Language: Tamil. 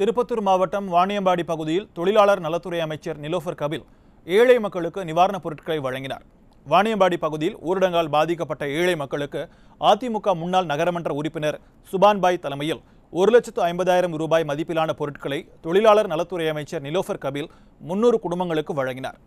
திருப்பத்தூர் மாவட்டம் வாணியம்பாடி பகுதியில் தொழிலாளர் நலத்துறை அமைச்சர் நிலோஃபர் கபில் ஏழை மக்களுக்கு நிவாரணப் பொருட்களை வழங்கினார் வாணியம்பாடி பகுதியில் ஊரடங்கால் பாதிக்கப்பட்ட ஏழை மக்களுக்கு அதிமுக முன்னாள் நகரமன்ற உறுப்பினர் சுபான்பாய் தலைமையில் ஒரு லட்சத்து ஐம்பதாயிரம் ரூபாய் மதிப்பிலான பொருட்களை தொழிலாளர் நலத்துறை அமைச்சர் நிலோஃபர் கபில் முன்னூறு குடும்பங்களுக்கு வழங்கினார்